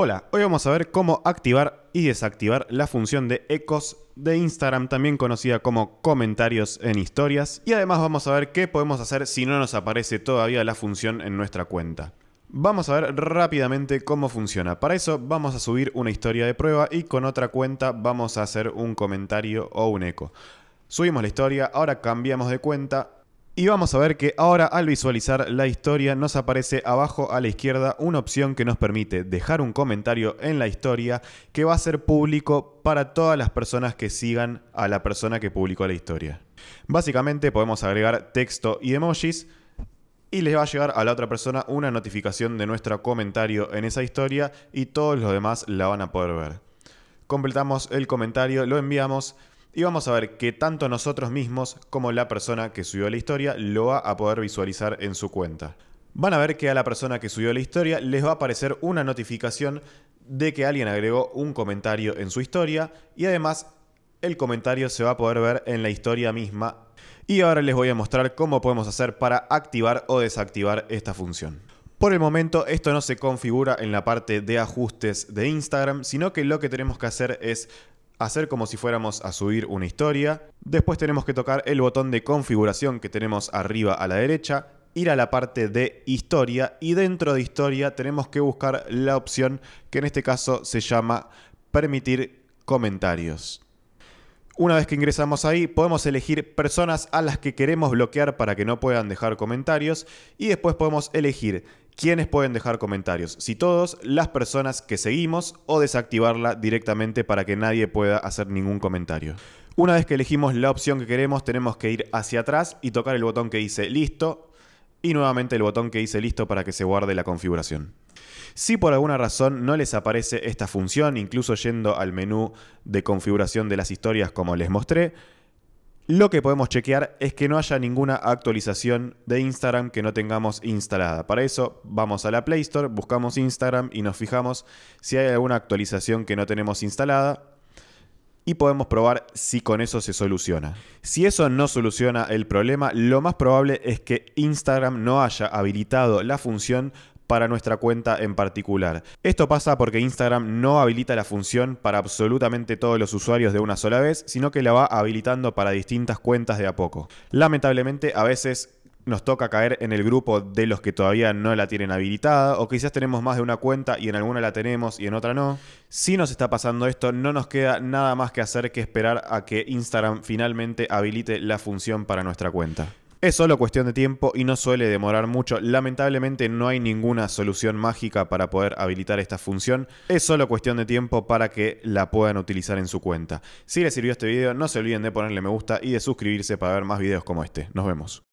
Hola, hoy vamos a ver cómo activar y desactivar la función de ecos de Instagram, también conocida como comentarios en historias, y además vamos a ver qué podemos hacer si no nos aparece todavía la función en nuestra cuenta. Vamos a ver rápidamente cómo funciona. Para eso vamos a subir una historia de prueba y con otra cuenta vamos a hacer un comentario o un eco. Subimos la historia, ahora cambiamos de cuenta, y vamos a ver que ahora al visualizar la historia nos aparece abajo a la izquierda una opción que nos permite dejar un comentario en la historia que va a ser público para todas las personas que sigan a la persona que publicó la historia. Básicamente podemos agregar texto y emojis y les va a llegar a la otra persona una notificación de nuestro comentario en esa historia y todos los demás la van a poder ver. Completamos el comentario, lo enviamos y vamos a ver que tanto nosotros mismos como la persona que subió la historia lo va a poder visualizar en su cuenta. Van a ver que a la persona que subió la historia les va a aparecer una notificación de que alguien agregó un comentario en su historia y además el comentario se va a poder ver en la historia misma. Y ahora les voy a mostrar cómo podemos hacer para activar o desactivar esta función. Por el momento esto no se configura en la parte de ajustes de Instagram, sino que lo que tenemos que hacer es hacer como si fuéramos a subir una historia. Después tenemos que tocar el botón de configuración que tenemos arriba a la derecha, ir a la parte de historia y dentro de historia tenemos que buscar la opción que en este caso se llama permitir comentarios. Una vez que ingresamos ahí, podemos elegir personas a las que queremos bloquear para que no puedan dejar comentarios y después podemos elegir ¿Quiénes pueden dejar comentarios? Si todos, las personas que seguimos o desactivarla directamente para que nadie pueda hacer ningún comentario. Una vez que elegimos la opción que queremos, tenemos que ir hacia atrás y tocar el botón que dice listo y nuevamente el botón que dice listo para que se guarde la configuración. Si por alguna razón no les aparece esta función, incluso yendo al menú de configuración de las historias como les mostré, lo que podemos chequear es que no haya ninguna actualización de Instagram que no tengamos instalada. Para eso vamos a la Play Store, buscamos Instagram y nos fijamos si hay alguna actualización que no tenemos instalada y podemos probar si con eso se soluciona. Si eso no soluciona el problema, lo más probable es que Instagram no haya habilitado la función para nuestra cuenta en particular. Esto pasa porque Instagram no habilita la función para absolutamente todos los usuarios de una sola vez, sino que la va habilitando para distintas cuentas de a poco. Lamentablemente a veces nos toca caer en el grupo de los que todavía no la tienen habilitada o quizás tenemos más de una cuenta y en alguna la tenemos y en otra no. Si nos está pasando esto, no nos queda nada más que hacer que esperar a que Instagram finalmente habilite la función para nuestra cuenta. Es solo cuestión de tiempo y no suele demorar mucho. Lamentablemente no hay ninguna solución mágica para poder habilitar esta función. Es solo cuestión de tiempo para que la puedan utilizar en su cuenta. Si les sirvió este video, no se olviden de ponerle me gusta y de suscribirse para ver más videos como este. Nos vemos.